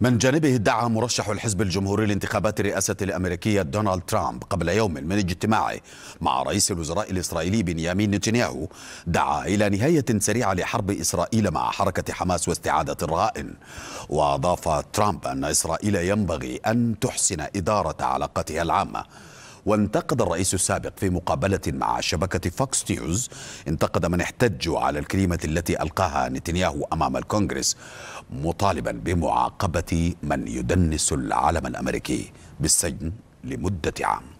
من جانبه ادعى مرشح الحزب الجمهوري لانتخابات الرئاسة الأمريكية دونالد ترامب قبل يوم من اجتماعه مع رئيس الوزراء الإسرائيلي بنيامين نتنياهو دعا إلى نهاية سريعة لحرب إسرائيل مع حركة حماس واستعادة الرهائن وأضاف ترامب أن إسرائيل ينبغي أن تحسن إدارة علاقتها العامة وانتقد الرئيس السابق في مقابلة مع شبكة فوكس نيوز انتقد من احتجوا على الكلمة التي ألقاها نتنياهو أمام الكونغرس مطالبا بمعاقبة من يدنس العلم الأمريكي بالسجن لمدة عام